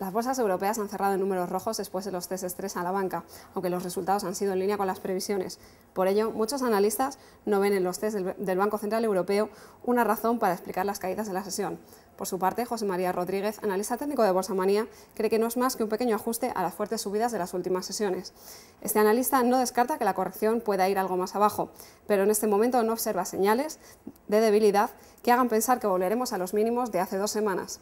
Las bolsas europeas han cerrado en números rojos después de los test estrés a la banca, aunque los resultados han sido en línea con las previsiones. Por ello, muchos analistas no ven en los test del, del Banco Central Europeo una razón para explicar las caídas de la sesión. Por su parte, José María Rodríguez, analista técnico de Bolsa Manía, cree que no es más que un pequeño ajuste a las fuertes subidas de las últimas sesiones. Este analista no descarta que la corrección pueda ir algo más abajo, pero en este momento no observa señales de debilidad que hagan pensar que volveremos a los mínimos de hace dos semanas.